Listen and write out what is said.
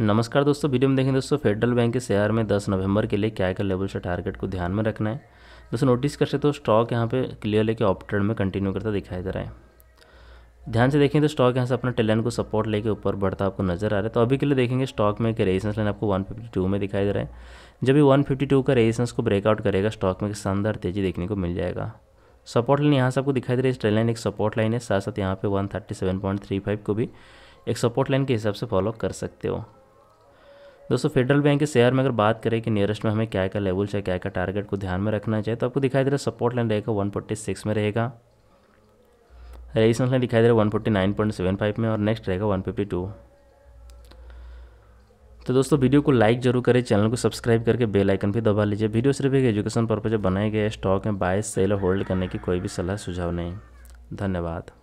नमस्कार दोस्तों वीडियो में देखें दोस्तों फेडरल बैंक के शेयर में 10 नवंबर के लिए क्या क्या लेवल से टारगेट को ध्यान में रखना है दोस्तों नोटिस कर सकते हो तो स्टॉक यहाँ पे क्लियर लेके ऑप ट्रेड में कंटिन्यू करता दिखाई दे रहा है ध्यान से देखें तो स्टॉक यहाँ से अपना टेलेंट को सपोर्ट लेके ऊपर बढ़ता आपको नजर आ रहा है तो अभी के लिए देखेंगे स्टॉक में एक रेजिस्टेंस लाइन आपको 152 में दिखाई दे रहा है जब भी 152 का रेजिस्टेंस को ब्रेकआउट करेगा स्टॉक में एक शानदार तेजी देखने को मिल जाएगा सपोर्ट लाइन यहाँ से आपको दिखाई दे रही है ट्रेल लाइन एक सपोर्ट लाइन है साथ साथ यहाँ पे वन को भी एक सपोर्ट लाइन के हिसाब से फॉलो कर सकते हो दोस्तों फेडरल बैंक के शेयर में अगर बात करें कि नियरेस्ट में हमें क्या क्या लेवल चाहिए क्या क्या टारगेट को ध्यान में रखना चाहिए तो आपको दिखाई दे रहा है सपोर्ट लाइन रहेगा वन में रहेगा रेजिस्टेंस लाइन दिखाई दे रहा है वन में और नेक्स्ट रहेगा वन तो दोस्तों वीडियो को लाइक जरूर करें चैनल को सब्सक्राइब करके बेल आइकन भी दबा लीजिए वीडियो सिर्फ एक एजुकेशन पर्पज बनाए गए स्टॉक में बाय सेल और होल्ड करने की कोई भी सलाह सुझाव नहीं धन्यवाद